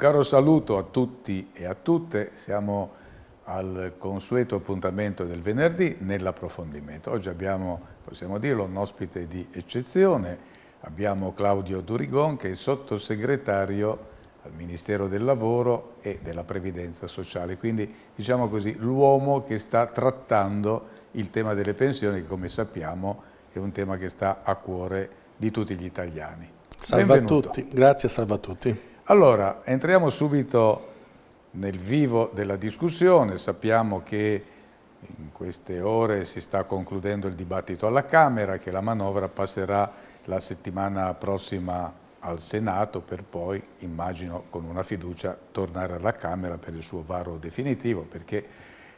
caro saluto a tutti e a tutte, siamo al consueto appuntamento del venerdì nell'approfondimento. Oggi abbiamo, possiamo dirlo, un ospite di eccezione, abbiamo Claudio Durigon che è sottosegretario al Ministero del Lavoro e della Previdenza Sociale, quindi diciamo così l'uomo che sta trattando il tema delle pensioni che come sappiamo è un tema che sta a cuore di tutti gli italiani. Salve Benvenuto. a tutti, grazie salve a tutti. Allora, entriamo subito nel vivo della discussione, sappiamo che in queste ore si sta concludendo il dibattito alla Camera, che la manovra passerà la settimana prossima al Senato per poi, immagino, con una fiducia tornare alla Camera per il suo varo definitivo, perché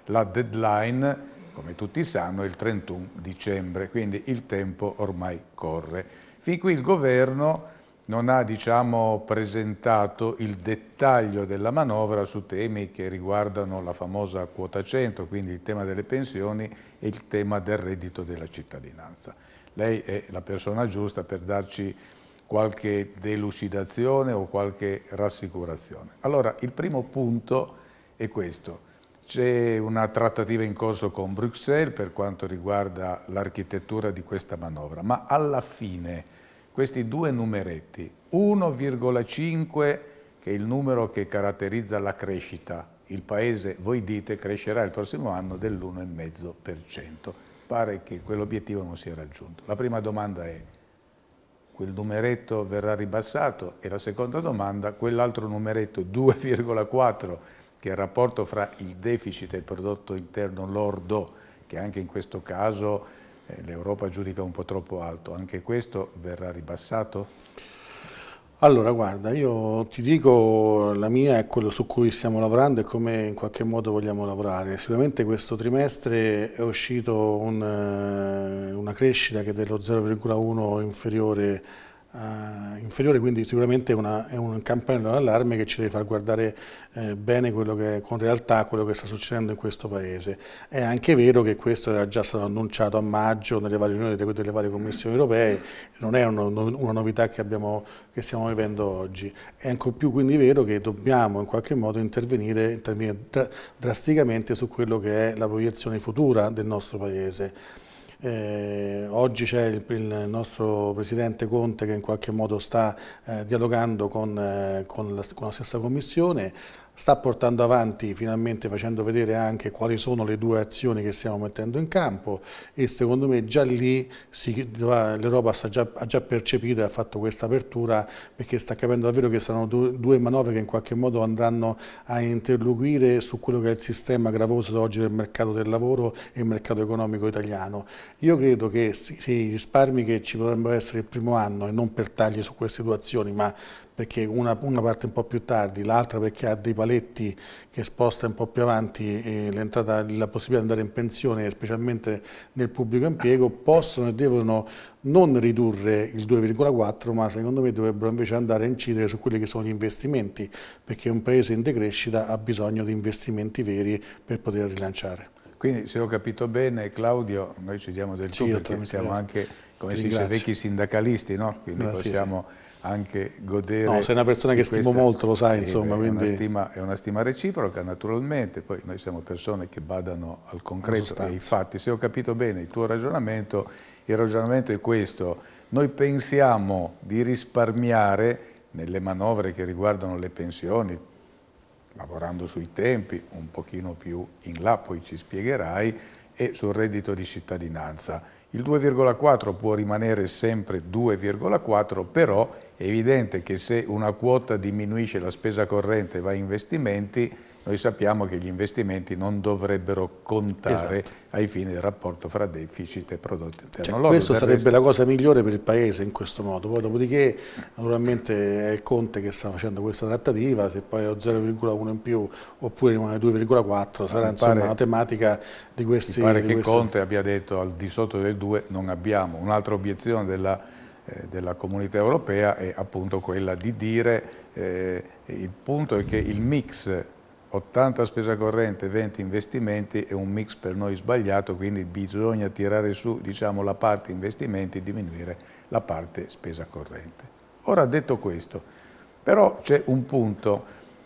la deadline, come tutti sanno, è il 31 dicembre, quindi il tempo ormai corre. Fin qui il Governo non ha diciamo, presentato il dettaglio della manovra su temi che riguardano la famosa quota 100, quindi il tema delle pensioni e il tema del reddito della cittadinanza. Lei è la persona giusta per darci qualche delucidazione o qualche rassicurazione. Allora, il primo punto è questo. C'è una trattativa in corso con Bruxelles per quanto riguarda l'architettura di questa manovra, ma alla fine questi due numeretti, 1,5 che è il numero che caratterizza la crescita, il Paese, voi dite, crescerà il prossimo anno dell'1,5%. Pare che quell'obiettivo non sia raggiunto. La prima domanda è, quel numeretto verrà ribassato? E la seconda domanda, quell'altro numeretto 2,4, che è il rapporto fra il deficit e il prodotto interno lordo, che anche in questo caso eh, l'Europa giudica un po' troppo alto, anche questo verrà ribassato? Allora, guarda, io ti dico la mia è quello su cui stiamo lavorando e come in qualche modo vogliamo lavorare. Sicuramente questo trimestre è uscito un, eh, una crescita che è dello 0,1 inferiore eh, inferiore, quindi sicuramente è, una, è un campanello d'allarme che ci deve far guardare eh, bene che, con realtà quello che sta succedendo in questo Paese. È anche vero che questo era già stato annunciato a maggio nelle varie riunioni delle, delle varie commissioni europee, non è uno, una novità che, abbiamo, che stiamo vivendo oggi. È ancor più quindi vero che dobbiamo in qualche modo intervenire, intervenire drasticamente su quello che è la proiezione futura del nostro Paese. Eh, oggi c'è il, il, nostro Presidente Conte che in qualche modo sta eh, dialogando con, eh, con, la, con, la, stessa Commissione, sta portando avanti finalmente facendo vedere anche quali sono le due azioni che stiamo mettendo in campo e secondo me già lì l'Europa ha già percepito e ha fatto questa apertura perché sta capendo davvero che saranno due manovre che in qualche modo andranno a interloquire su quello che è il sistema gravoso oggi del mercato del lavoro e il mercato economico italiano. Io credo che i risparmi che ci potrebbero essere il primo anno e non per tagli su queste due azioni ma perché una, una, parte un po' più tardi, l'altra perché ha dei paletti che sposta un po' più avanti la possibilità di andare in pensione, specialmente nel pubblico impiego, possono e devono non ridurre il 2,4 ma secondo me dovrebbero invece andare a incidere su quelli che sono gli investimenti perché un paese in decrescita ha bisogno di investimenti veri per poter rilanciare. Quindi se ho capito bene Claudio, noi ci diamo del sì, tu perché siamo anche come si dice vecchi sindacalisti, no? quindi Grazie, possiamo... Sì anche godere... No, sei una persona che questa, stimo molto, lo sai, insomma, è, quindi... una stima, è una stima reciproca, naturalmente, poi noi siamo persone che badano al concreto e ai fatti. Se ho capito bene il tuo ragionamento, il ragionamento è questo. Noi pensiamo di risparmiare nelle manovre che riguardano le pensioni, lavorando sui tempi, un pochino più in là, poi ci spiegherai, e sul reddito di cittadinanza il 2,4 può rimanere sempre 2,4, però è evidente che se una quota diminuisce la spesa corrente e va a investimenti, noi sappiamo che gli investimenti non dovrebbero contare esatto. ai fini del rapporto fra deficit e prodotto interno cioè, Questa sarebbe resto... la cosa migliore per il Paese in questo modo. Poi dopodiché naturalmente è Conte che sta facendo questa trattativa, se poi è lo 0,1 in più oppure rimane 2,4 sarà insomma una tematica di questi... Mi pare che questi... Conte abbia detto al di sotto del 2 non abbiamo. Un'altra obiezione della eh, della comunità europea è appunto quella di dire eh, il punto è che il mix 80 spesa corrente, 20 investimenti è un mix per noi sbagliato, quindi bisogna tirare su diciamo, la parte investimenti e diminuire la parte spesa corrente. Ora detto questo, però c'è un punto,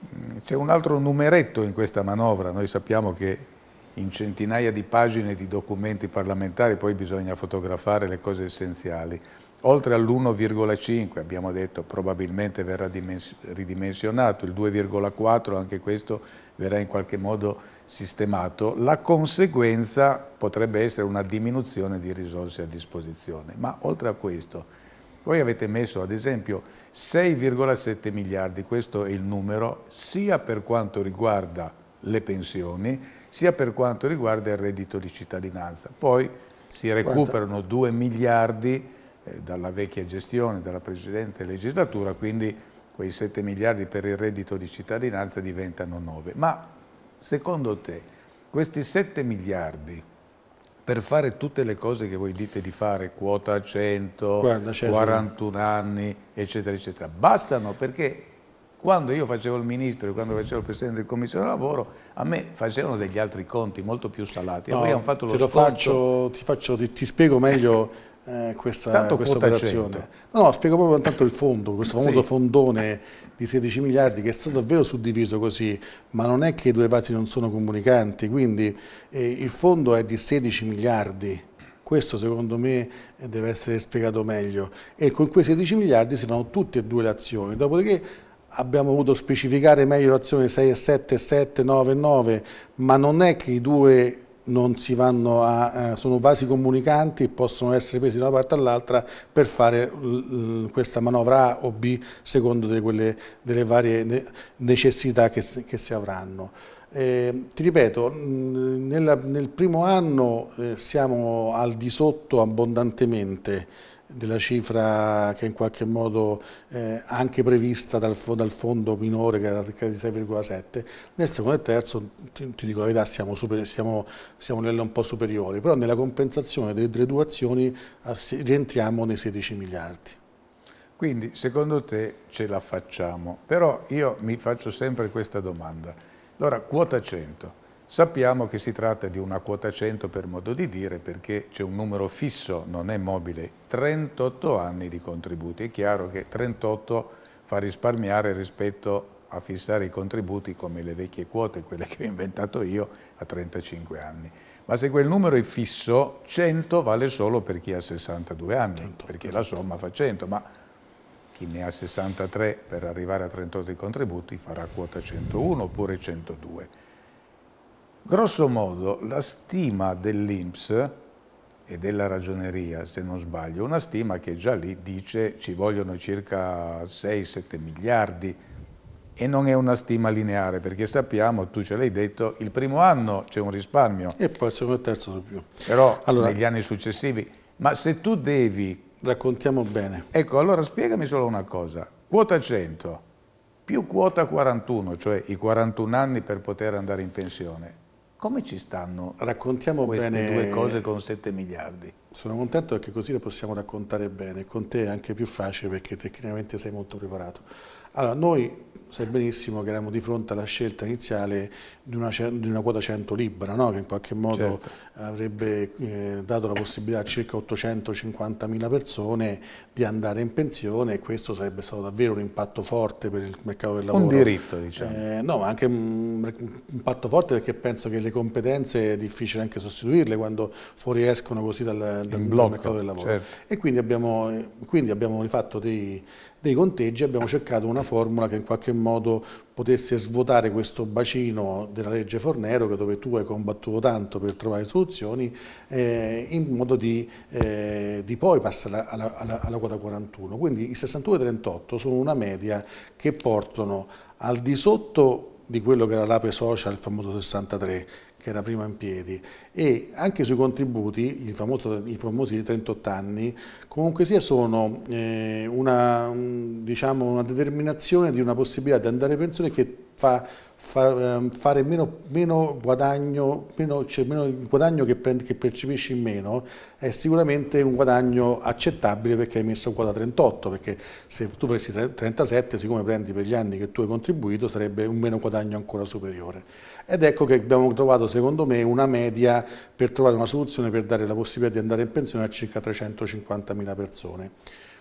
mm, c'è un altro numeretto in questa manovra, noi sappiamo che in centinaia di pagine di documenti parlamentari poi bisogna fotografare le cose essenziali, oltre all'1,5 abbiamo detto probabilmente verrà ridimensionato, il 2,4 anche questo verrà in qualche modo sistemato, la conseguenza potrebbe essere una diminuzione di risorse a disposizione. Ma oltre a questo, voi avete messo ad esempio 6,7 miliardi, questo è il numero, sia per quanto riguarda le pensioni, sia per quanto riguarda il reddito di cittadinanza. Poi si recuperano 2 miliardi eh, dalla vecchia gestione, dalla precedente legislatura, quindi quei 7 miliardi per il reddito di cittadinanza diventano 9. Ma secondo te questi 7 miliardi per fare tutte le cose che voi dite di fare, quota 100, Guarda, 41 anni, eccetera, eccetera, bastano perché quando io facevo il ministro e quando facevo il presidente del commissione lavoro, a me facevano degli altri conti molto più salati. No, e poi hanno fatto lo sconto... Faccio, ti, faccio, ti, ti spiego meglio eh, questa, questa operazione. No, no, spiego proprio intanto il fondo, questo famoso sì. fondone di 16 miliardi che è stato davvero suddiviso così, ma non è che i due vasi non sono comunicanti, quindi eh, il fondo è di 16 miliardi. Questo secondo me deve essere spiegato meglio e con quei 16 miliardi si fanno tutte e due le azioni, dopodiché abbiamo voluto specificare meglio l'azione 6 e 7, 7, 9 e 9, ma non è che i due a, eh, sono vasi comunicanti e possono essere presi da una parte all'altra per fare questa manovra A o B secondo de quelle, delle varie ne necessità che, che, si avranno. Eh, ti ripeto, nella, nel primo anno eh, siamo al di sotto abbondantemente della cifra che in qualche modo eh, anche prevista dal, dal, fondo minore che era di 6,7, nel secondo e terzo ti, ti dico la verità siamo, super, siamo, siamo livelli un po' superiori, però nella compensazione delle, delle due azioni ah, rientriamo nei 16 miliardi. Quindi secondo te ce la facciamo, però io mi faccio sempre questa domanda. Allora, quota 100, Sappiamo che si tratta di una quota 100 per modo di dire perché c'è un numero fisso, non è mobile, 38 anni di contributi. È chiaro che 38 fa risparmiare rispetto a fissare i contributi come le vecchie quote, quelle che ho inventato io, a 35 anni. Ma se quel numero è fisso, 100 vale solo per chi ha 62 anni, 100, perché esatto. la somma fa 100, ma chi ne ha 63 per arrivare a 38 i contributi farà quota 101 oppure 102. Grosso modo la stima dell'Inps e della ragioneria, se non sbaglio, una stima che già lì dice ci vogliono circa 6-7 miliardi e non è una stima lineare perché sappiamo, tu ce l'hai detto, il primo anno c'è un risparmio. E poi il secondo e terzo di più. Però allora, negli anni successivi. Ma se tu devi... Raccontiamo bene. Ecco, allora spiegami solo una cosa. Quota 100 più quota 41, cioè i 41 anni per poter andare in pensione, come ci stanno Raccontiamo queste bene... due cose con 7 miliardi? Sono contento perché così le possiamo raccontare bene, con te è anche più facile perché tecnicamente sei molto preparato. Allora, noi sai benissimo che eravamo di fronte alla scelta iniziale di una, di una quota 100 libera, no? che in qualche modo certo. avrebbe eh, dato la possibilità a circa 850.000 persone di andare in pensione e questo sarebbe stato davvero un impatto forte per il mercato del lavoro. Un diritto, diciamo. Eh, no, ma anche un impatto forte perché penso che le competenze è difficile anche sostituirle quando fuoriescono così dal, dal, blocco, dal mercato del lavoro. Certo. E quindi abbiamo, quindi abbiamo rifatto dei dei conteggi abbiamo cercato una formula che in qualche modo potesse svuotare questo bacino della legge Fornero dove tu hai combattuto tanto per trovare soluzioni eh, in modo di, eh, di poi passare alla, alla, alla quota 41. Quindi i 61 e 38 sono una media che portano al di sotto di quello che era l'APE social, il famoso 63, che era prima in piedi, e anche sui contributi, i famosi 38 anni, comunque sia sono eh, una, diciamo, una, determinazione di una possibilità di andare in pensione che fa, fa ehm, fare meno, meno, guadagno, meno, cioè meno guadagno che, prendi, che, percepisci in meno è sicuramente un guadagno accettabile perché hai messo quota 38, perché se tu avessi 37, siccome prendi per gli anni che tu hai contribuito, sarebbe un meno guadagno ancora superiore. Ed ecco che abbiamo trovato secondo me una media per trovare una soluzione per dare la possibilità di andare in pensione a circa 350.000 persone.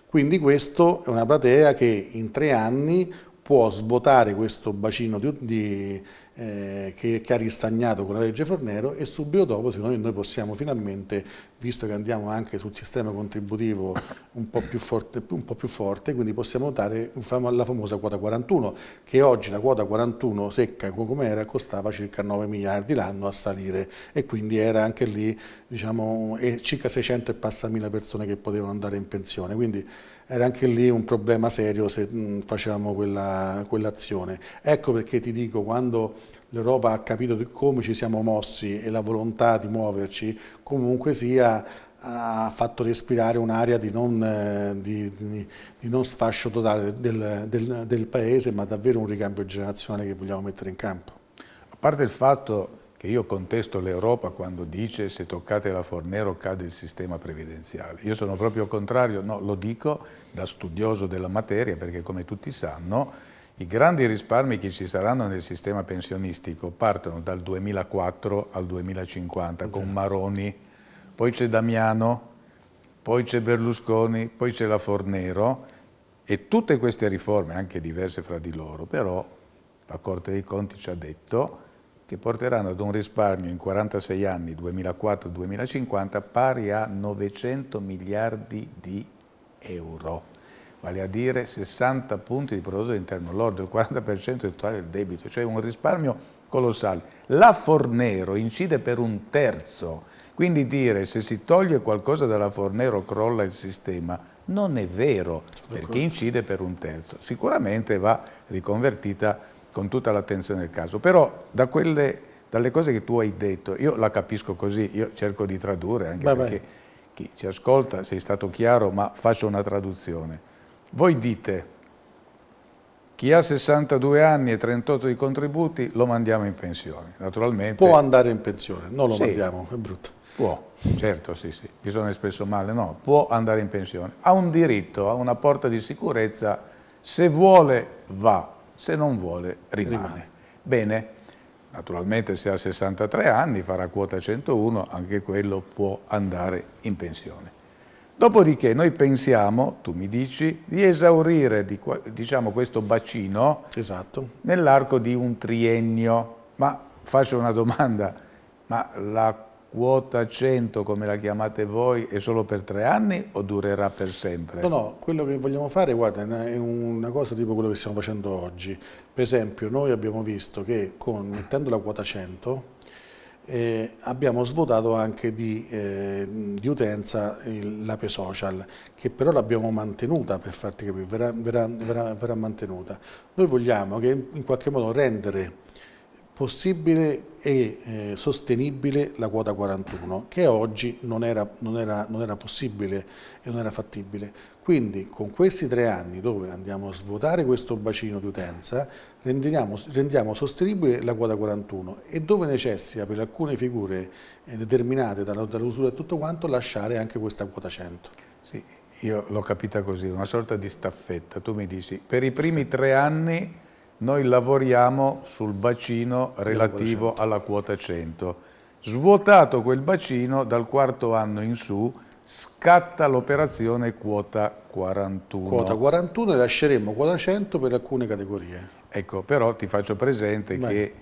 Quindi questa è una platea che in tre anni può svuotare questo bacino di, di eh, che, che, ha ristagnato con la legge Fornero e subito dopo secondo me noi possiamo finalmente, visto che andiamo anche sul sistema contributivo un po' più forte, po più forte quindi possiamo dare la famosa quota 41 che oggi la quota 41 secca come era costava circa 9 miliardi l'anno a salire e quindi era anche lì diciamo, circa 600 e passa mila persone che potevano andare in pensione. Quindi, era anche lì un problema serio se facevamo quell'azione. Quell ecco perché ti dico, quando l'Europa ha capito come ci siamo mossi e la volontà di muoverci comunque sia ha fatto respirare un'area di, eh, di, di, di, non sfascio totale del, del, del paese ma davvero un ricambio generazionale che vogliamo mettere in campo. A parte il fatto che io contesto l'Europa quando dice se toccate la Fornero cade il sistema previdenziale. Io sono proprio contrario, no, lo dico da studioso della materia perché come tutti sanno i grandi risparmi che ci saranno nel sistema pensionistico partono dal 2004 al 2050 con esatto. Maroni, poi c'è Damiano, poi c'è Berlusconi, poi c'è la Fornero e tutte queste riforme, anche diverse fra di loro, però la Corte dei Conti ci ha detto che porteranno ad un risparmio in 46 anni, 2004-2050, pari a 900 miliardi di euro vale a dire 60 punti di prodotto interno lordo, il 40% del totale del debito, cioè un risparmio colossale. La Fornero incide per un terzo, quindi dire se si toglie qualcosa dalla Fornero crolla il sistema non è vero, perché incide per un terzo. Sicuramente va riconvertita con tutta l'attenzione del caso, però da quelle, dalle cose che tu hai detto, io la capisco così, io cerco di tradurre anche Beh, perché chi ci ascolta, sei stato chiaro, ma faccio una traduzione voi dite, chi ha 62 anni e 38 di contributi lo mandiamo in pensione, naturalmente. Può andare in pensione, non lo sì, mandiamo, è brutto. Può, certo, sì, sì, mi sono espresso male, no, può andare in pensione. Ha un diritto, ha una porta di sicurezza, se vuole va, se non vuole rimane. rimane. Bene, naturalmente se ha 63 anni farà quota 101, anche quello può andare in pensione. Dopodiché noi pensiamo, tu mi dici, di esaurire di, diciamo, questo bacino esatto. nell'arco di un triennio. Ma faccio una domanda, ma la quota 100, come la chiamate voi, è solo per tre anni o durerà per sempre? No, no, quello che vogliamo fare guarda, è una cosa tipo quello che stiamo facendo oggi. Per esempio, noi abbiamo visto che con, mettendo la quota 100 eh, abbiamo svuotato anche di, eh, di utenza l'APE social, che però l'abbiamo mantenuta per farti capire, verrà, verrà, verrà, verrà mantenuta. Noi vogliamo che in qualche modo rendere possibile e eh, sostenibile la quota 41, che oggi non era, non era, non era possibile e non era fattibile. Quindi con questi tre anni dove andiamo a svuotare questo bacino di utenza rendiamo, rendiamo sostenibile la quota 41 e dove necessita per alcune figure eh, determinate dall'usura e tutto quanto lasciare anche questa quota 100. Sì, io l'ho capita così, una sorta di staffetta. Tu mi dici, per i primi tre anni noi lavoriamo sul bacino relativo alla quota 100. Svuotato quel bacino, dal quarto anno in su scatta l'operazione quota 41. Quota 41 e lasceremo quota 100 per alcune categorie. Ecco, però ti faccio presente Vai. che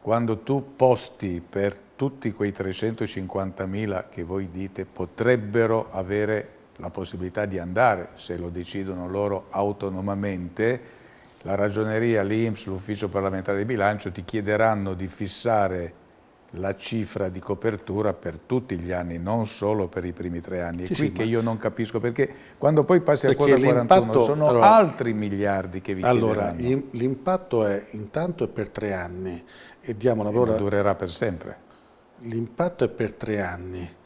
quando tu posti per tutti quei 350.000 che voi dite potrebbero avere la possibilità di andare, se lo decidono loro autonomamente, la ragioneria, l'IMSS, l'ufficio parlamentare di bilancio ti chiederanno di fissare la cifra di copertura per tutti gli anni, non solo per i primi tre anni. È sì, qui sì, che io non capisco, perché quando poi passi a quota 41 sono allora, altri miliardi che vi allora, Allora, l'impatto è intanto è per tre anni e diamo la parola... durerà per sempre. L'impatto è per tre anni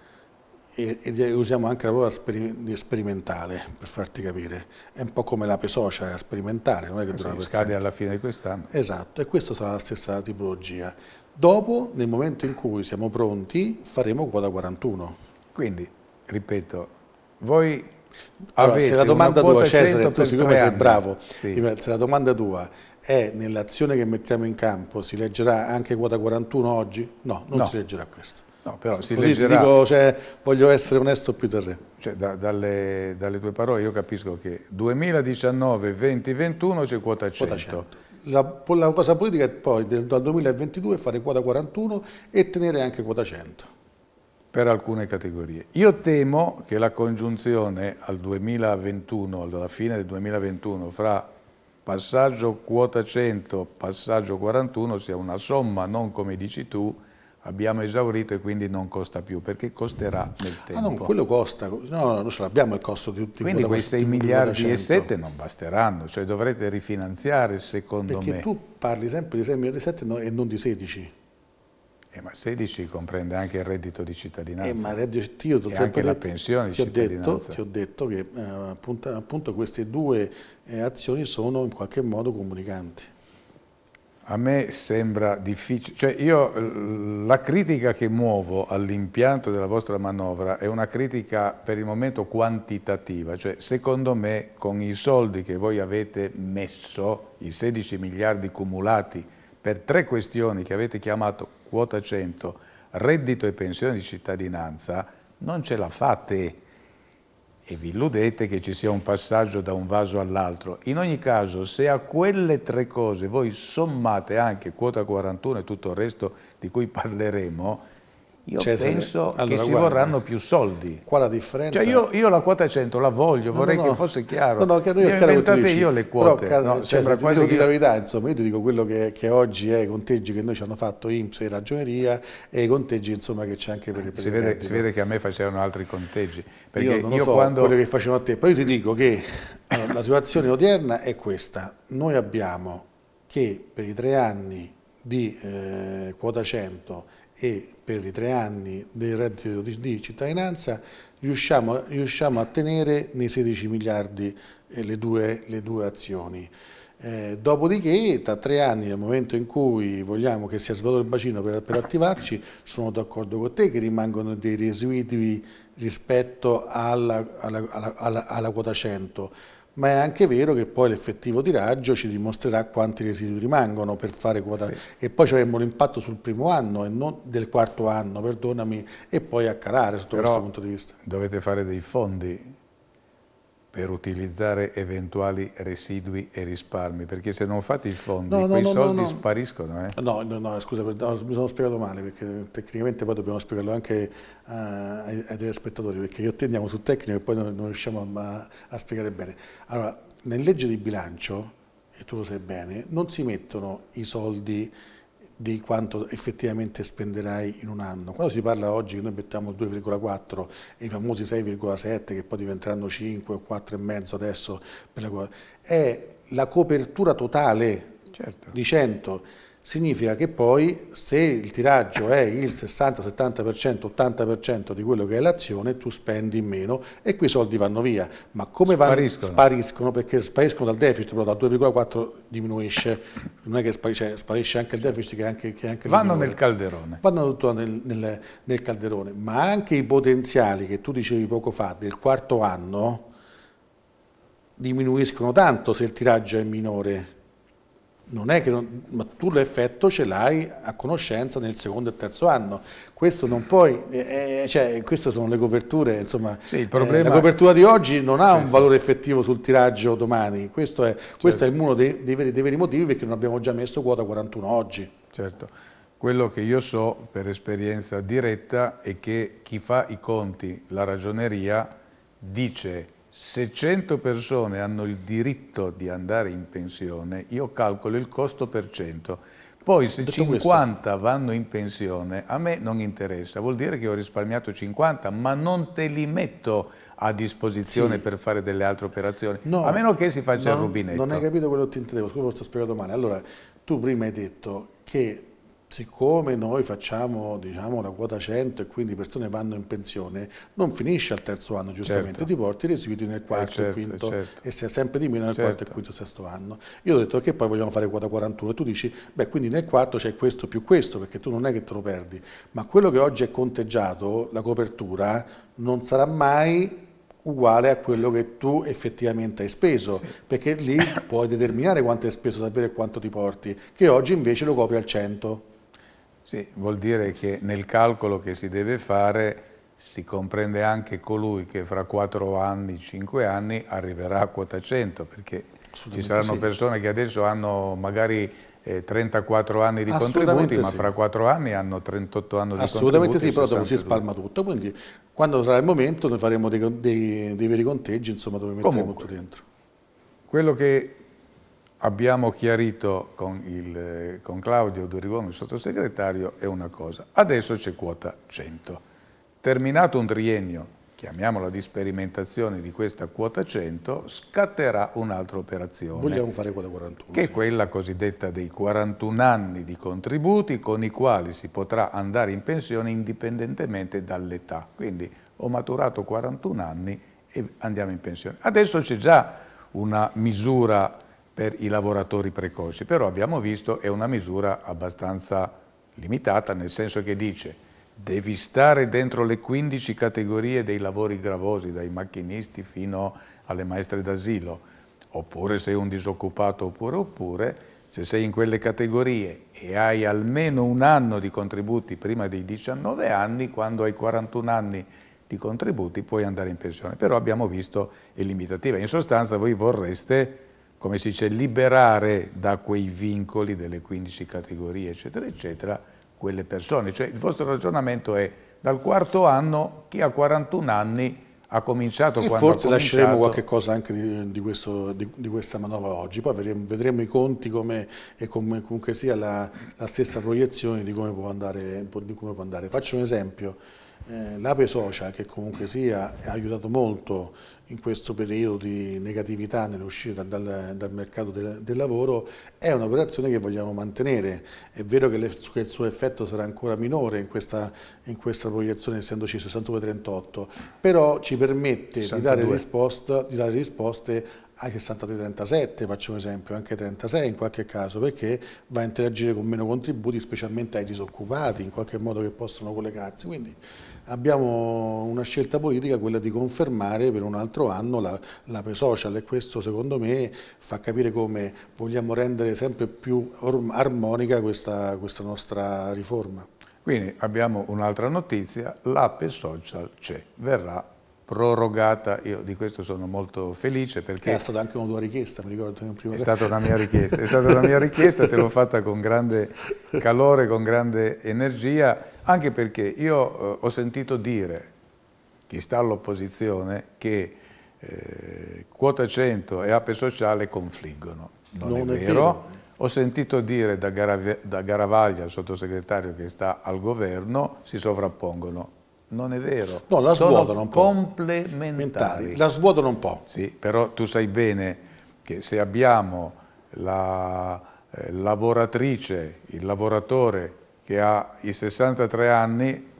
e, e usiamo anche la parola speri, sperimentale per farti capire. È un po' come l'ape socia, è sperimentale, non è che eh dura sì, per sempre. Scade alla fine di quest'anno. Esatto, e questa sarà la stessa tipologia Dopo, nel momento in cui siamo pronti, faremo quota 41. Quindi, ripeto, voi allora, se la domanda tua, Cesare, tu siccome sei anni. bravo, sì. se la domanda tua è nell'azione che mettiamo in campo si leggerà anche quota 41 oggi? No, non no. si leggerà questo. No, però si Così leggerà... Dico, cioè, voglio essere onesto più del re. Cioè, da, dalle, dalle, tue parole io capisco che 2019-2021 c'è quota 100. Quota 100. La, la, cosa politica è poi del, dal 2022 fare quota 41 e tenere anche quota 100. Per alcune categorie. Io temo che la congiunzione al 2021, alla fine del 2021, fra passaggio quota 100, passaggio 41, sia una somma, non come dici tu, abbiamo esaurito e quindi non costa più, perché costerà nel tempo. Ah no, quello costa, no, noi ce l'abbiamo il costo di tutti Quindi quei 6 miliardi e 7 non basteranno, cioè dovrete rifinanziare secondo perché me. Perché tu parli sempre di 6 miliardi e 7 e non di 16. Eh, ma 16 comprende anche il reddito di cittadinanza. Eh, ma reddito, io e anche detto, la pensione di cittadinanza. ti ho detto che eh, appunto, appunto, queste due eh, azioni sono in qualche modo comunicanti. A me sembra difficile, cioè io la critica che muovo all'impianto della vostra manovra è una critica per il momento quantitativa, cioè secondo me con i soldi che voi avete messo, i 16 miliardi cumulati per tre questioni che avete chiamato quota 100, reddito e pensione di cittadinanza, non ce la fate e vi illudete che ci sia un passaggio da un vaso all'altro. In ogni caso, se a quelle tre cose voi sommate anche quota 41 e tutto il resto di cui parleremo, io certo. penso allora, che ci guarda, vorranno più soldi. Qua la differenza? Cioè io, io, la quota 100 la voglio, no, vorrei no, che fosse chiaro. No, no, che io le quote. Però, no, sembra cioè, quasi che... la verità, insomma, io ti dico quello che, che oggi è i conteggi che noi ci hanno fatto IMSS e Ragioneria e i conteggi insomma, che c'è anche per il si si vede, che a me facevano altri conteggi. Perché io, io so quando... quello che facevano a te, poi io ti dico che allora, la situazione odierna è questa. Noi abbiamo che per i tre anni di eh, quota 100 e per i tre anni del reddito di cittadinanza riusciamo, riusciamo a tenere nei 16 miliardi eh, le due, le due azioni. Eh, dopodiché, tra tre anni, nel momento in cui vogliamo che sia svuotato il bacino per, per attivarci, sono d'accordo con te che rimangono dei residui rispetto alla, alla, alla, alla quota 100 ma è anche vero che poi l'effettivo tiraggio ci dimostrerà quanti residui rimangono per fare quota sì. e poi ci avremo l'impatto sul primo anno e non del quarto anno, perdonami, e poi a calare sotto Però questo punto di vista. Dovete fare dei fondi per utilizzare eventuali residui e risparmi, perché se non fate il fondo, no, quei no, soldi no, spariscono. Eh? No, no, scusa, mi sono spiegato male, perché tecnicamente poi dobbiamo spiegarlo anche uh, ai, ai telespettatori, perché io tendiamo su tecnico e poi non, non riusciamo a, a, spiegare bene. Allora, nel legge di bilancio, e tu lo sai bene, non si mettono i soldi di quanto effettivamente spenderai in un anno. Quando si parla oggi che noi mettiamo 2,4 e i famosi 6,7 che poi diventeranno 5 o 4,5 adesso, la... è la copertura totale certo. di 100 significa che poi se il tiraggio è il 60-70%, 80% di quello che è l'azione, tu spendi in meno e qui i soldi vanno via. Ma come spariscono. vanno? Spariscono. perché spariscono dal deficit, però dal 2,4 diminuisce, non è che sparisce, cioè, sparisce anche il deficit che è anche, che è anche Vanno nel calderone. Vanno tutto nel, nel, nel calderone, ma anche i potenziali che tu dicevi poco fa del quarto anno diminuiscono tanto se il tiraggio è minore non è che non, ma tu l'effetto ce l'hai a conoscenza nel secondo e terzo anno. Questo non puoi, eh, eh cioè, queste sono le coperture, insomma, sì, eh, la copertura di oggi non ha sì, un valore sì. effettivo sul tiraggio domani. Questo è, certo. questo è uno dei, dei, veri, dei, veri, motivi perché non abbiamo già messo quota 41 oggi. Certo, quello che io so per esperienza diretta è che chi fa i conti, la ragioneria, dice se 100 persone hanno il diritto di andare in pensione, io calcolo il costo per 100. Poi se Detto 50 questo. vanno in pensione, a me non interessa, vuol dire che ho risparmiato 50, ma non te li metto a disposizione sì. per fare delle altre operazioni, no, a meno che si faccia non, il rubinetto. Non hai capito quello che ti intendevo, scusa, sto spiegato male. Allora, tu prima hai detto che siccome noi facciamo diciamo, la quota 100 e quindi persone vanno in pensione, non finisce al terzo anno giustamente, certo. ti porti i residui nel eh, quarto, eh certo, e quinto certo. e se sempre di meno nel quarto e certo. quinto e sesto anno. Io ho detto che poi vogliamo fare quota 41 e tu dici, beh quindi nel quarto c'è questo più questo perché tu non è che te lo perdi, ma quello che oggi è conteggiato, la copertura, non sarà mai uguale a quello che tu effettivamente hai speso, sì. perché lì puoi determinare quanto hai speso davvero e quanto ti porti, che oggi invece lo copri al 100. Sì, vuol dire che nel calcolo che si deve fare si comprende anche colui che fra 4 anni, 5 anni arriverà a quota 100 perché ci saranno sì. persone che adesso hanno magari eh, 34 anni di contributi ma fra 4 anni hanno 38 anni di contributi. Assolutamente sì, però dopo si spalma tutto, quindi quando sarà il momento noi faremo dei, dei, dei veri conteggi insomma, dove metteremo Comunque, tutto dentro. Quello che abbiamo chiarito con, il, con Claudio Durigoni, il sottosegretario, è una cosa. Adesso c'è quota 100. Terminato un triennio, chiamiamola di sperimentazione di questa quota 100, scatterà un'altra operazione. Vogliamo fare quota 41. Che sì. è quella cosiddetta dei 41 anni di contributi con i quali si potrà andare in pensione indipendentemente dall'età. Quindi ho maturato 41 anni e andiamo in pensione. Adesso c'è già una misura per i lavoratori precoci, però abbiamo visto che è una misura abbastanza limitata, nel senso che dice devi stare dentro le 15 categorie dei lavori gravosi, dai macchinisti fino alle maestre d'asilo, oppure sei un disoccupato oppure oppure, se sei in quelle categorie e hai almeno un anno di contributi prima dei 19 anni, quando hai 41 anni di contributi puoi andare in pensione. Però abbiamo visto è limitativa. In sostanza voi vorreste come si dice, liberare da quei vincoli delle 15 categorie, eccetera, eccetera, quelle persone. Cioè il vostro ragionamento è dal quarto anno chi ha 41 anni ha cominciato e quando forse lasceremo qualche cosa anche di, di, questo, di, di, questa manovra oggi, poi vedremo, vedremo i conti come, e come comunque sia la, la stessa proiezione di come, andare, di come, può andare, Faccio un esempio, eh, l'Ape Socia che comunque sia ha aiutato molto in questo periodo di negatività nell'uscita dal, dal, mercato del, del lavoro è un'operazione che vogliamo mantenere. È vero che, le, che, il suo effetto sarà ancora minore in questa, in questa proiezione essendoci 62-38, però ci permette di dare, risposta, di dare risposte ai 63-37, faccio un esempio, anche ai 36 in qualche caso, perché va a interagire con meno contributi, specialmente ai disoccupati, in qualche modo che possono collegarsi. Quindi abbiamo una scelta politica, quella di confermare per un altro anno la, la social e questo secondo me fa capire come vogliamo rendere sempre più armonica questa, questa nostra riforma. Quindi abbiamo un'altra notizia, l'ape social c'è, verrà prorogata, io di questo sono molto felice perché... È stata anche una tua richiesta, mi ricordo in prima... È stata una mia richiesta, è stata una mia richiesta, te l'ho fatta con grande calore, con grande energia, anche perché io eh, ho sentito dire, chi sta all'opposizione, che eh, quota 100 e ape sociale confliggono. Non, non è, è, vero. Ho sentito dire da, Garavaglia, il sottosegretario che sta al governo, si sovrappongono. Non è vero. No, la svuotano un po'. complementari. La svuotano un po'. Sì, però tu sai bene che se abbiamo la eh, lavoratrice, il lavoratore che ha i 63 anni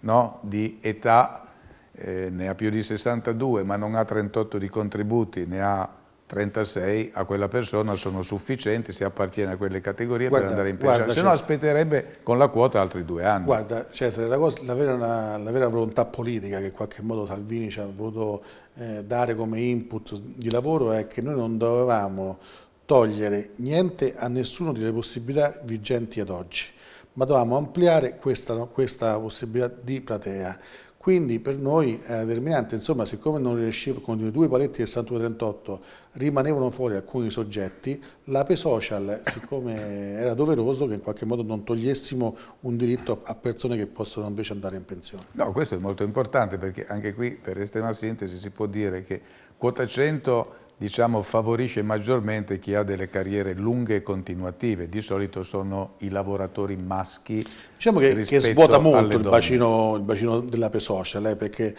no, di età, eh, ne ha più di 62, ma non ha 38 di contributi, ne ha 36 a quella persona sono sufficienti se appartiene a quelle categorie guarda, per andare in pensione, se no aspetterebbe con la quota altri due anni. Guarda Cesare, la, cosa, la, vera, una, la vera, volontà politica che in qualche modo Salvini ci ha voluto eh, dare come input di lavoro è che noi non dovevamo togliere niente a nessuno delle possibilità vigenti ad oggi, ma dovevamo ampliare questa, questa possibilità di platea quindi per noi è determinante, insomma, siccome non riuscivo, con i due paletti del 6138 rimanevano fuori alcuni soggetti, l'APE social, siccome era doveroso che in qualche modo non togliessimo un diritto a persone che possono invece andare in pensione. No, questo è molto importante perché anche qui per estrema sintesi si può dire che quota 100 diciamo, favorisce maggiormente chi ha delle carriere lunghe e continuative. Di solito sono i lavoratori maschi. Diciamo che, che svuota molto il bacino, il bacino, della pesoscia, lei, eh, perché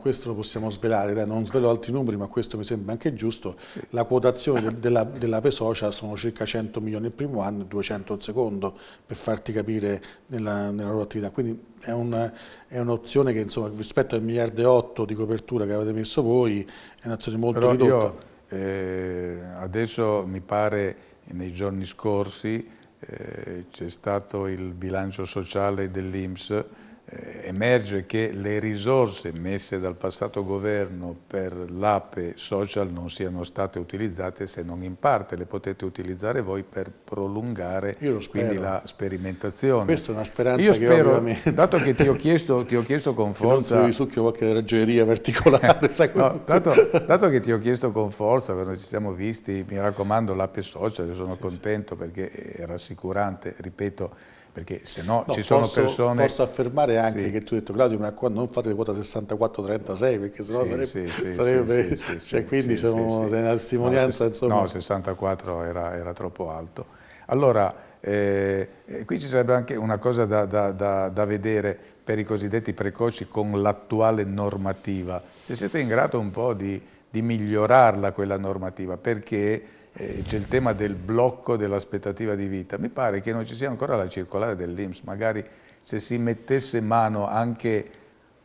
questo lo possiamo svelare, dai, non svelo altri numeri, ma questo mi sembra anche giusto. Sì. La quotazione de, della, della pesoscia sono circa 100 milioni il primo anno e 200 il secondo, per farti capire nella, nella loro attività. Quindi è, un'opzione un che insomma, rispetto al miliardo e 8 di copertura che avete messo voi è un'azione molto Però ridotta. Io eh, adesso mi pare nei giorni scorsi eh, c'è stato il bilancio sociale dell'Inps eh, emerge che le risorse messe dal passato governo per l'APE social non siano state utilizzate se non in parte, le potete utilizzare voi per prolungare quindi la sperimentazione. Questa è una speranza Io spero, ovviamente... Dato che ti ho chiesto, ti ho chiesto con forza... Non risucchio qualche ragioneria verticolare. Eh, no, dato, dato, che ti ho chiesto con forza, quando ci siamo visti, mi raccomando l'APE social, sono sì, contento sì. perché è rassicurante, ripeto, perché se no, no ci sono posso, persone... Posso affermare anche sì. che tu hai detto Claudio, ma qua non fate le quota 64-36 perché sennò sì, sarebbe... Sì, sarebbe sì, cioè, quindi siamo una testimonianza... No, insomma... no 64 era, era, troppo alto. Allora, eh, eh, qui ci sarebbe anche una cosa da, da, da, da vedere per i cosiddetti precoci con l'attuale normativa. Se siete in grado un po' di, di migliorarla quella normativa, perché eh, c'è il tema del blocco dell'aspettativa di vita. Mi pare che non ci sia ancora la circolare dell'Inps, magari se si mettesse mano anche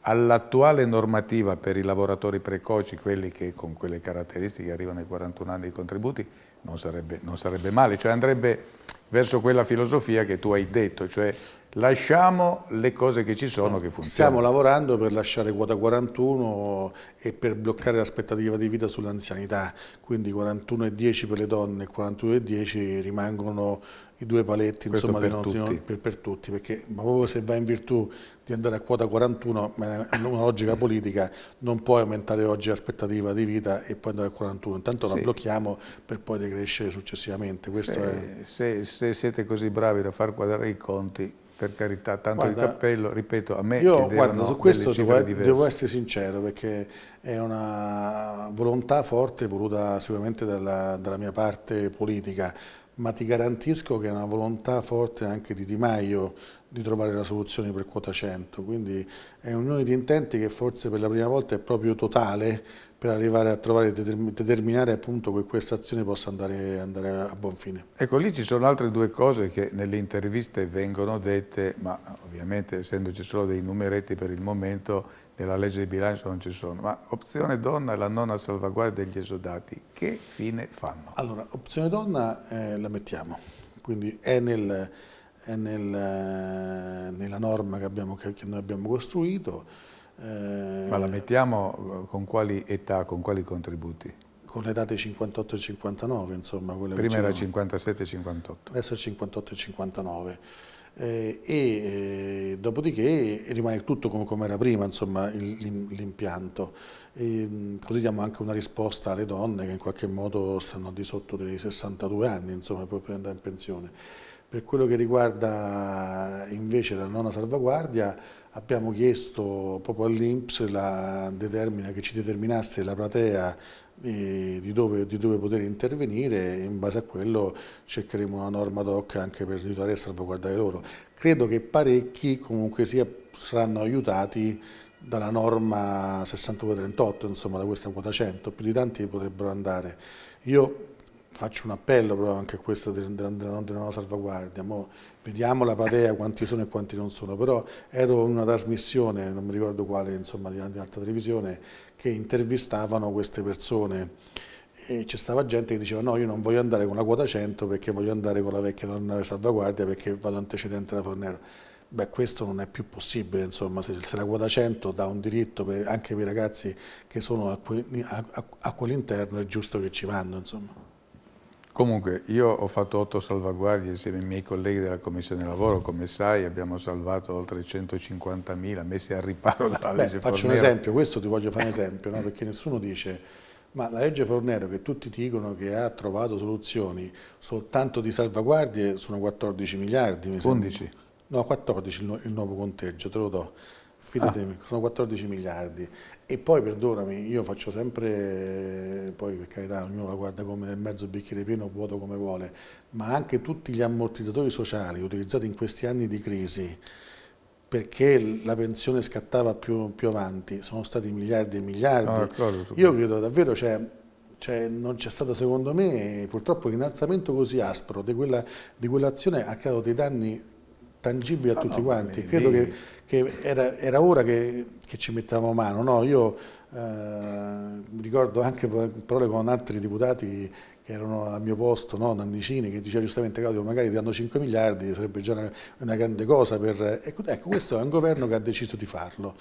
all'attuale normativa per i lavoratori precoci, quelli che con quelle caratteristiche arrivano ai 41 anni di contributi, non sarebbe, non sarebbe male, cioè andrebbe verso quella filosofia che tu hai detto, cioè lasciamo le cose che ci sono che funzionano. Stiamo lavorando per lasciare quota 41 e per bloccare l'aspettativa di vita sull'anzianità, quindi 41,10 per le donne e 41,10 rimangono i due paletti insomma, per, tutti. Non, per, per, tutti. perché proprio se va in virtù di andare a quota 41, ma è una logica politica, non puoi aumentare oggi l'aspettativa di vita e poi andare a 41, intanto sì. la blocchiamo per poi decrescere successivamente. Eh, è... se, se siete così bravi da far quadrare i conti, per carità, tanto guarda, di cappello, ripeto, a me io, guarda, su questo devo, devo, essere sincero perché è una volontà forte voluta sicuramente dalla, dalla, mia parte politica, ma ti garantisco che è una volontà forte anche di Di Maio di trovare la soluzione per quota 100, quindi è un'unione di intenti che forse per la prima volta è proprio totale per arrivare a trovare, determinare appunto che questa azione possa andare, andare, a buon fine. Ecco, lì ci sono altre due cose che nelle interviste vengono dette, ma ovviamente essendoci solo dei numeretti per il momento, nella legge di bilancio non ci sono, ma opzione donna e la nona salvaguardia degli esodati, che fine fanno? Allora, opzione donna eh, la mettiamo, quindi è, nel, è nel, eh, nella norma che, abbiamo, che noi abbiamo costruito, eh, Ma la mettiamo eh, con quali età, con quali contributi? Con le date 58 e 59, insomma. Prima era 57 e 58. Adesso è 58 e 59. Eh, e eh, dopodiché rimane tutto come, era prima, l'impianto. Ehm, così diamo anche una risposta alle donne che in qualche modo stanno al di sotto dei 62 anni, insomma, per andare in pensione. Per quello che riguarda invece la nona salvaguardia, abbiamo chiesto proprio all'Inps che ci determinasse la platea eh, di dove, di dove, poter intervenire e in base a quello cercheremo una norma doc anche per aiutare a salvaguardare loro. Credo che parecchi comunque sia, saranno aiutati dalla norma 6238, insomma da questa quota 100, più di tanti potrebbero andare. Io faccio un appello però anche a questo della, della, della nuova salvaguardia, Mo vediamo la platea quanti sono e quanti non sono, però ero in una trasmissione, non mi ricordo quale, insomma di, di alta televisione, che intervistavano queste persone e c'è stava gente che diceva no io non voglio andare con la quota 100 perché voglio andare con la vecchia donna di salvaguardia perché vado antecedente alla Fornero. Beh, questo non è più possibile, insomma, se, la quota 100 dà un diritto per, anche per i ragazzi che sono a, a, a, a quell'interno è giusto che ci vanno, insomma. Comunque, io ho fatto otto salvaguardie insieme ai miei colleghi della Commissione Lavoro, come sai abbiamo salvato oltre 150.000 messi al riparo dalla Beh, legge faccio Fornero. Faccio un esempio, questo ti voglio fare un esempio, no? perché nessuno dice, ma la legge Fornero che tutti dicono che ha trovato soluzioni soltanto di salvaguardie sono 14 miliardi. Mi 11? Sembra. No, 14 il, nuovo conteggio, te lo do, fidatemi, ah. sono 14 miliardi. E poi, perdonami, io faccio sempre, poi per carità, ognuno la guarda come nel mezzo bicchiere pieno vuoto come vuole, ma anche tutti gli ammortizzatori sociali utilizzati in questi anni di crisi, perché la pensione scattava più, più avanti, sono stati miliardi e miliardi. No, ah, io credo davvero, cioè, cioè, non c'è stato secondo me purtroppo l'innalzamento così aspro di quell'azione quell ha creato dei danni tangibile a ah, tutti no, quanti. Credo che, che era, era, ora che, che, ci mettavamo mano. No, io eh, ricordo anche parole con altri deputati che erano al mio posto, no, Nandicini, che diceva giustamente Claudio, magari ti danno 5 miliardi, sarebbe già una, una grande cosa. Per... Ecco, ecco, questo è un governo che ha deciso di farlo.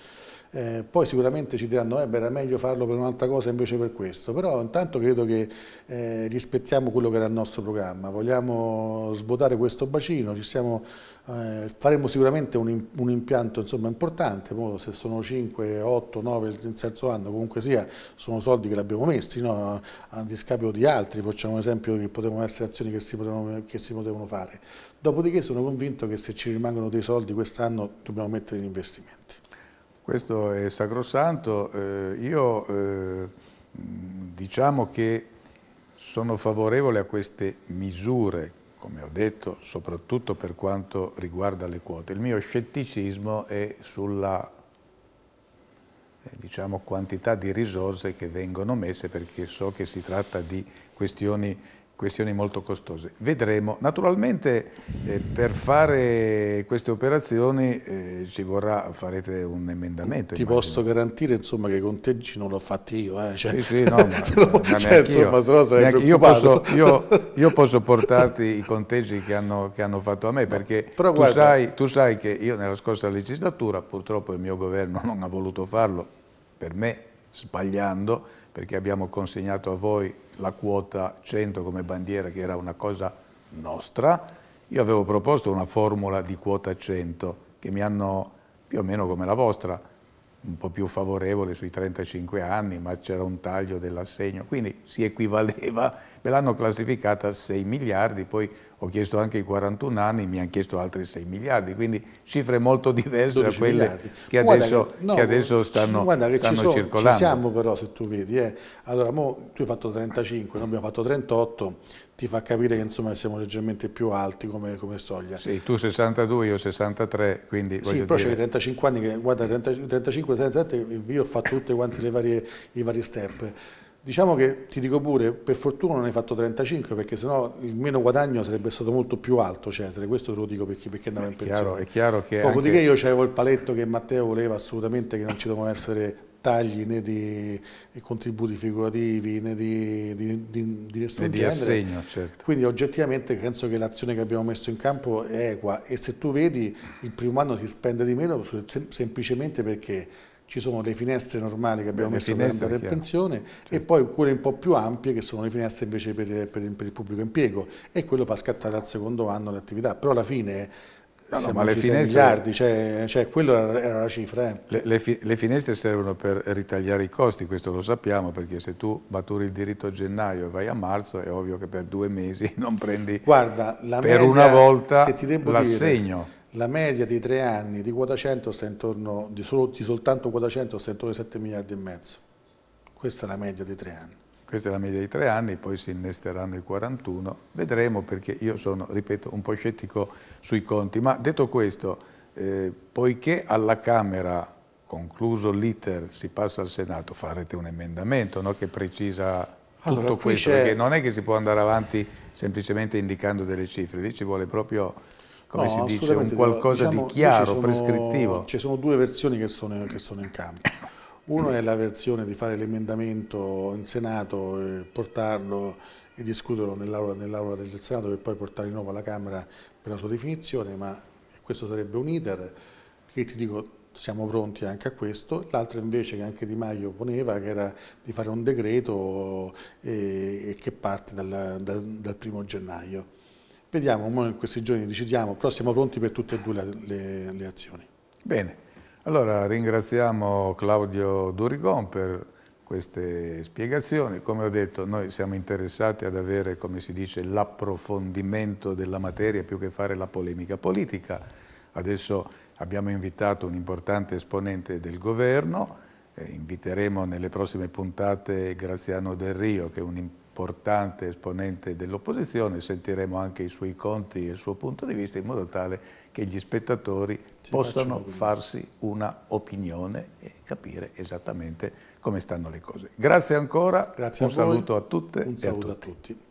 Eh, poi sicuramente ci diranno eh, era meglio farlo per un'altra cosa invece per questo, però intanto credo che eh, rispettiamo quello che era il nostro programma, vogliamo svuotare questo bacino, siamo, eh, faremo sicuramente un, un impianto insomma, importante, se sono 5, 8, 9 in senso anno, comunque sia, sono soldi che l'abbiamo messi no? a discapito di altri, facciamo un esempio che potevano essere azioni che si potevano, che si potevano fare. Dopodiché sono convinto che se ci rimangono dei soldi quest'anno dobbiamo mettere in investimenti. Questo è sacrosanto. Eh, io eh, diciamo che sono favorevole a queste misure, come ho detto, soprattutto per quanto riguarda le quote. Il mio scetticismo è sulla eh, diciamo, quantità di risorse che vengono messe perché so che si tratta di questioni questioni molto costose. Vedremo. Naturalmente eh, per fare queste operazioni eh, ci vorrà, farete un emendamento. Ti immagino. posso garantire insomma, che i conteggi non l'ho fatti io. Eh. Cioè, sì, sì, no, ma, però, ma cioè, insomma, io, posso, io, io, posso, portarti i conteggi che hanno, che hanno fatto a me, perché no, tu, guarda, sai, tu sai che io nella scorsa legislatura, purtroppo il mio governo non ha voluto farlo, per me sbagliando, perché abbiamo consegnato a voi la quota 100 come bandiera, che era una cosa nostra. Io avevo proposto una formula di quota 100, che mi hanno, più o meno come la vostra, un po' più favorevole sui 35 anni, ma c'era un taglio dell'assegno, quindi si equivaleva me l'hanno classificata a 6 miliardi, poi ho chiesto anche i 41 anni, mi hanno chiesto altri 6 miliardi, quindi cifre molto diverse da quelle che adesso, che, no, che adesso stanno, guarda che stanno ci sono, circolando. Ci siamo però se tu vedi, eh. allora mo, tu hai fatto 35, noi abbiamo fatto 38, ti fa capire che insomma siamo leggermente più alti come, come soglia. Sì, tu 62, io 63, quindi Sì, però dire... c'è 35 anni, che, guarda 35-37, io ho fatto tutte quante le varie, i vari step Diciamo che, ti dico pure, per fortuna non hai fatto 35 perché sennò il meno guadagno sarebbe stato molto più alto Cesare, cioè, questo te lo dico perché, perché andava in pensione. è chiaro che... Dopodiché anche... io avevo il paletto che Matteo voleva assolutamente che non ci dovevano essere tagli né di contributi figurativi né di, di, di, di nessun né di assegno, certo. Quindi oggettivamente penso che l'azione che abbiamo messo in campo è equa e se tu vedi il primo anno si spende di meno semplicemente perché ci sono le finestre normali che abbiamo le messo per andare in pensione certo. e poi quelle un po' più ampie che sono le finestre invece per, per, per il pubblico impiego e quello fa scattare al secondo anno l'attività, però alla fine No, no, ma le finestre... miliardi, cioè, cioè quella era la cifra. Eh. Le, le, fi le, finestre servono per ritagliare i costi, questo lo sappiamo, perché se tu maturi il diritto a gennaio e vai a marzo, è ovvio che per due mesi non prendi Guarda, per media, una volta l'assegno la media di tre anni di quota 100 sta intorno, di, solo, di soltanto quota 100 sta intorno ai 7 miliardi e mezzo. Questa è la media di tre anni. Questa è la media di tre anni, poi si innesteranno i 41. Vedremo perché io sono, ripeto, un po' scettico sui conti. Ma detto questo, eh, poiché alla Camera, concluso l'iter, si passa al Senato, farete un emendamento no, che precisa tutto allora, questo, perché non è che si può andare avanti semplicemente indicando delle cifre, lì ci vuole proprio come no, si dice, un qualcosa diciamo, di chiaro, sono, prescrittivo. Ci sono due versioni che sono, che sono in campo. Una è la versione di fare l'emendamento in Senato, e portarlo e discuterlo nell'aula, nell del Senato e poi portarlo di nuovo alla Camera per la sua definizione, ma questo sarebbe un iter che ti dico siamo pronti anche a questo, l'altro invece che anche Di Maio poneva che era di fare un decreto e, e che parte dal, dal, dal primo gennaio. Vediamo, in questi giorni decidiamo, però siamo pronti per tutte e due le, le, le azioni. Bene, allora ringraziamo Claudio Durigon per queste spiegazioni. Come ho detto, noi siamo interessati ad avere, come si dice, l'approfondimento della materia più che fare la polemica politica. Adesso abbiamo invitato un importante esponente del governo, eh, inviteremo nelle prossime puntate Graziano Del Rio, che è un importante importante esponente dell'opposizione, sentiremo anche i suoi conti e il suo punto di vista in modo tale che gli spettatori Ci possano farsi una opinione e capire esattamente come stanno le cose. Grazie ancora, Grazie un a saluto a tutte un e a tutti. A tutti.